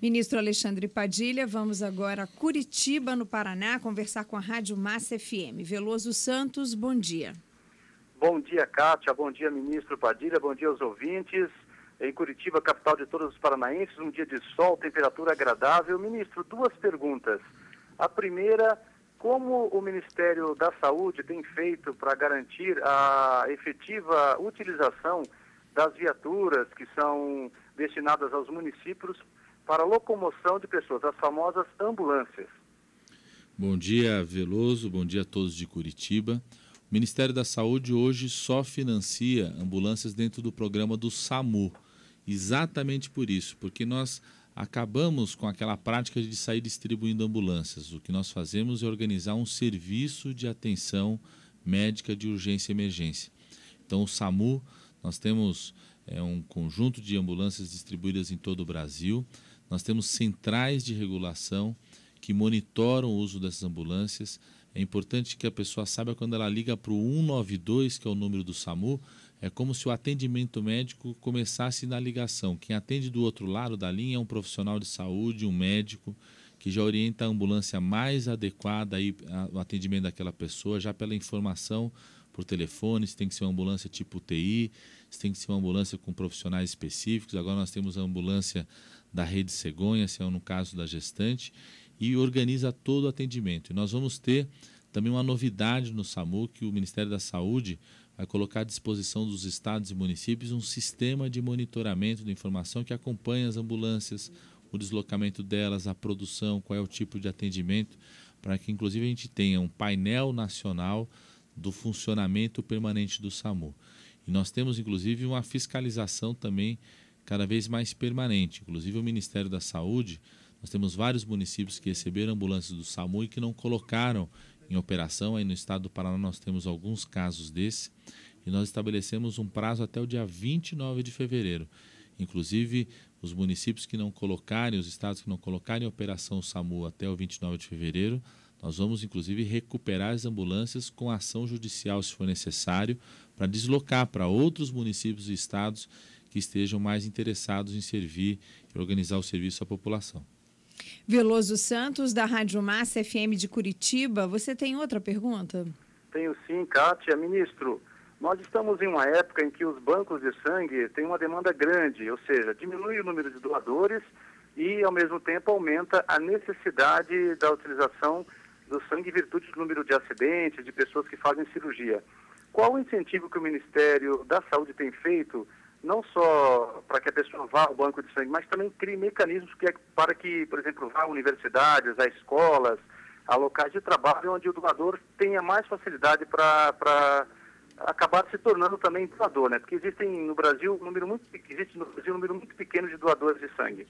Ministro Alexandre Padilha, vamos agora a Curitiba, no Paraná, conversar com a Rádio Massa FM. Veloso Santos, bom dia. Bom dia, Kátia. Bom dia, ministro Padilha. Bom dia aos ouvintes. Em Curitiba, capital de todos os paranaenses, um dia de sol, temperatura agradável. Ministro, duas perguntas. A primeira, como o Ministério da Saúde tem feito para garantir a efetiva utilização das viaturas que são destinadas aos municípios para locomoção de pessoas, as famosas ambulâncias. Bom dia, Veloso. Bom dia a todos de Curitiba. O Ministério da Saúde hoje só financia ambulâncias dentro do programa do SAMU. Exatamente por isso, porque nós acabamos com aquela prática de sair distribuindo ambulâncias. O que nós fazemos é organizar um serviço de atenção médica de urgência e emergência. Então, o SAMU, nós temos é, um conjunto de ambulâncias distribuídas em todo o Brasil. Nós temos centrais de regulação que monitoram o uso dessas ambulâncias. É importante que a pessoa saiba quando ela liga para o 192, que é o número do SAMU, é como se o atendimento médico começasse na ligação. Quem atende do outro lado da linha é um profissional de saúde, um médico, que já orienta a ambulância mais adequada aí ao atendimento daquela pessoa, já pela informação por telefone, se tem que ser uma ambulância tipo TI, se tem que ser uma ambulância com profissionais específicos. Agora nós temos a ambulância da rede Cegonha, se é no caso da gestante, e organiza todo o atendimento. E nós vamos ter também uma novidade no SAMU que o Ministério da Saúde vai colocar à disposição dos estados e municípios um sistema de monitoramento de informação que acompanha as ambulâncias, o deslocamento delas, a produção, qual é o tipo de atendimento, para que inclusive a gente tenha um painel nacional do funcionamento permanente do SAMU. E nós temos, inclusive, uma fiscalização também cada vez mais permanente. Inclusive, o Ministério da Saúde, nós temos vários municípios que receberam ambulâncias do SAMU e que não colocaram em operação. Aí no estado do Paraná nós temos alguns casos desse. E nós estabelecemos um prazo até o dia 29 de fevereiro. Inclusive, os municípios que não colocarem, os estados que não colocarem em operação o SAMU até o 29 de fevereiro, nós vamos, inclusive, recuperar as ambulâncias com ação judicial, se for necessário, para deslocar para outros municípios e estados que estejam mais interessados em servir e organizar o serviço à população. Veloso Santos, da Rádio Massa FM de Curitiba, você tem outra pergunta? Tenho sim, Kátia. Ministro, nós estamos em uma época em que os bancos de sangue têm uma demanda grande, ou seja, diminui o número de doadores e, ao mesmo tempo, aumenta a necessidade da utilização sangue em virtude do número de acidentes, de pessoas que fazem cirurgia. Qual o incentivo que o Ministério da Saúde tem feito, não só para que a pessoa vá ao banco de sangue, mas também crie mecanismos que é para que, por exemplo, vá a universidades, a escolas, a locais de trabalho onde o doador tenha mais facilidade para acabar se tornando também doador, né? Porque existem no Brasil um número muito existe no Brasil um número muito pequeno de doadores de sangue.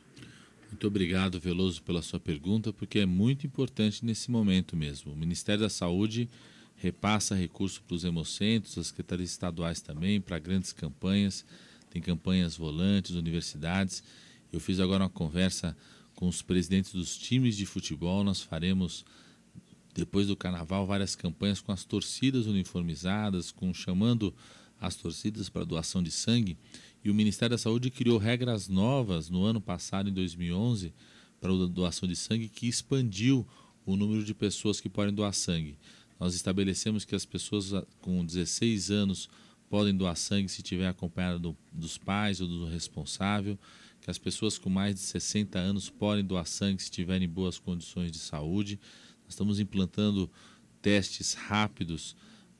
Muito obrigado, Veloso, pela sua pergunta, porque é muito importante nesse momento mesmo. O Ministério da Saúde repassa recurso para os hemocentros, as secretarias estaduais também, para grandes campanhas. Tem campanhas volantes, universidades. Eu fiz agora uma conversa com os presidentes dos times de futebol. Nós faremos, depois do carnaval, várias campanhas com as torcidas uniformizadas, com chamando as torcidas para doação de sangue. E o Ministério da Saúde criou regras novas no ano passado, em 2011, para a doação de sangue, que expandiu o número de pessoas que podem doar sangue. Nós estabelecemos que as pessoas com 16 anos podem doar sangue se tiver acompanhado do, dos pais ou do responsável, que as pessoas com mais de 60 anos podem doar sangue se tiverem boas condições de saúde. Nós estamos implantando testes rápidos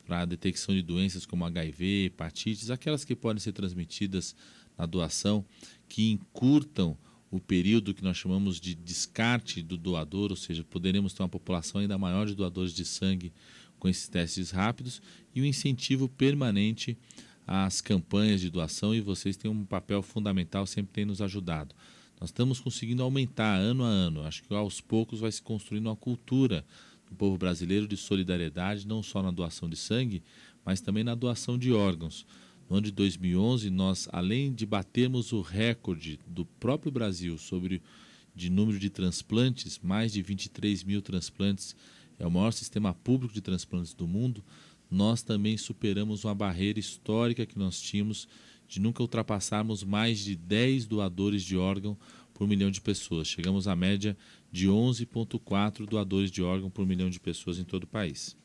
para a detecção de doenças como HIV, hepatites, aquelas que podem ser transmitidas na doação, que encurtam o período que nós chamamos de descarte do doador, ou seja, poderemos ter uma população ainda maior de doadores de sangue com esses testes rápidos e o um incentivo permanente às campanhas de doação e vocês têm um papel fundamental, sempre têm nos ajudado. Nós estamos conseguindo aumentar ano a ano, acho que aos poucos vai se construindo uma cultura do povo brasileiro de solidariedade, não só na doação de sangue, mas também na doação de órgãos. No ano de 2011, nós, além de batermos o recorde do próprio Brasil sobre de número de transplantes, mais de 23 mil transplantes, é o maior sistema público de transplantes do mundo, nós também superamos uma barreira histórica que nós tínhamos de nunca ultrapassarmos mais de 10 doadores de órgão por milhão de pessoas. Chegamos à média de 11,4 doadores de órgão por milhão de pessoas em todo o país.